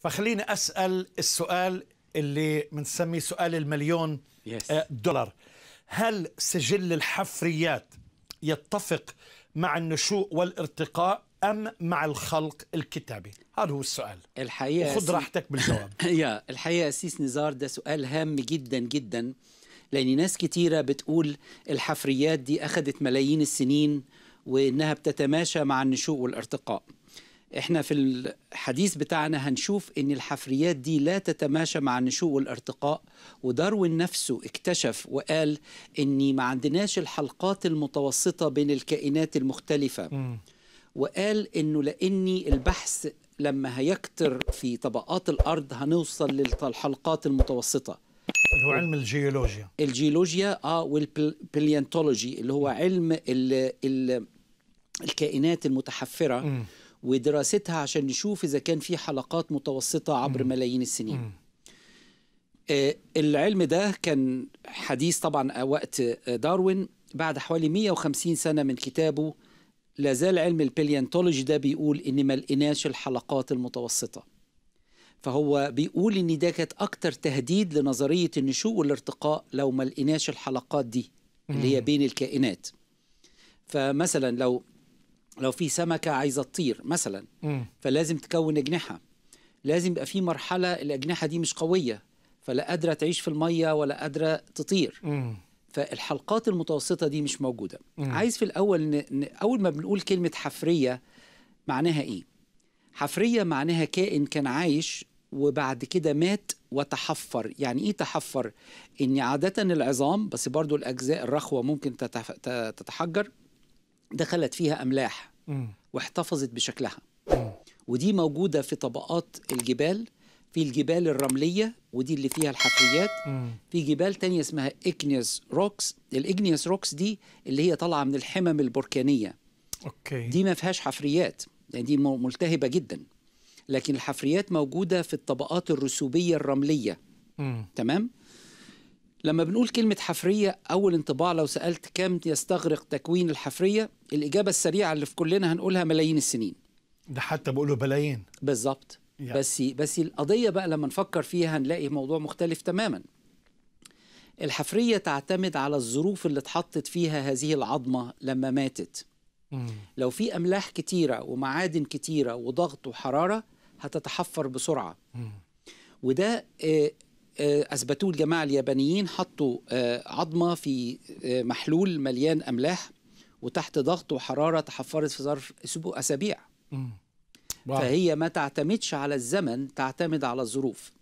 فخليني أسأل السؤال اللي بنسميه سؤال المليون آه، دولار هل سجل الحفريات يتفق مع النشوء والارتقاء أم مع الخلق الكتابي؟ هذا هو السؤال الحقيقة خذ راحتك بالجواب يا الحقيقة أسيس نزار ده سؤال هام جدا جدا لأن ناس كتيرة بتقول الحفريات دي أخذت ملايين السنين وإنها بتتماشى مع النشوء والارتقاء احنا في الحديث بتاعنا هنشوف ان الحفريات دي لا تتماشى مع النشوء والارتقاء وداروين نفسه اكتشف وقال ان ما عندناش الحلقات المتوسطه بين الكائنات المختلفه م. وقال انه لاني البحث لما هيكتر في طبقات الارض هنوصل للحلقات المتوسطه اللي هو علم الجيولوجيا الجيولوجيا اه والبليانتولوجي اللي هو علم الـ الـ الكائنات المتحفره م. ودراستها عشان نشوف إذا كان في حلقات متوسطة عبر ملايين السنين آه، العلم ده كان حديث طبعا آه، وقت آه، داروين بعد حوالي 150 سنة من كتابه لازال علم البليانتولوجي ده بيقول إن ما لقيناش الحلقات المتوسطة فهو بيقول إن ده كانت أكتر تهديد لنظرية النشوء والارتقاء لو ما لقيناش الحلقات دي اللي هي بين الكائنات فمثلا لو لو في سمكه عايزه تطير مثلا م. فلازم تكون اجنحه لازم يبقى في مرحله الاجنحه دي مش قويه فلا قادره تعيش في الميه ولا قادره تطير م. فالحلقات المتوسطه دي مش موجوده م. عايز في الاول ن... ن... اول ما بنقول كلمه حفريه معناها ايه حفريه معناها كائن كان عايش وبعد كده مات وتحفر يعني ايه تحفر ان عاده العظام بس برضو الاجزاء الرخوه ممكن تتحجر دخلت فيها املاح واحتفظت بشكلها ودي موجودة في طبقات الجبال في الجبال الرملية ودي اللي فيها الحفريات في جبال تانية اسمها إكنيس روكس الإكنيس روكس دي اللي هي طالعة من الحمم البركانية أوكي. دي ما فيهاش حفريات يعني دي ملتهبة جدا لكن الحفريات موجودة في الطبقات الرسوبية الرملية مم. تمام؟ لما بنقول كلمة حفرية أول انطباع لو سألت كم يستغرق تكوين الحفرية الإجابة السريعة اللي في كلنا هنقولها ملايين السنين ده حتى بقوله بلايين بالظبط بس بس القضية بقى لما نفكر فيها هنلاقي موضوع مختلف تماما الحفرية تعتمد على الظروف اللي اتحطت فيها هذه العظمة لما ماتت لو في أملاح كتيرة ومعادن كتيرة وضغط وحرارة هتتحفر بسرعة وده آه، آه، اثبتوه الجماعه اليابانيين حطوا آه، عظمه في آه، محلول مليان املاح وتحت ضغط وحراره تحفرت في ظرف اسبوع اسابيع فهي ما تعتمدش على الزمن تعتمد على الظروف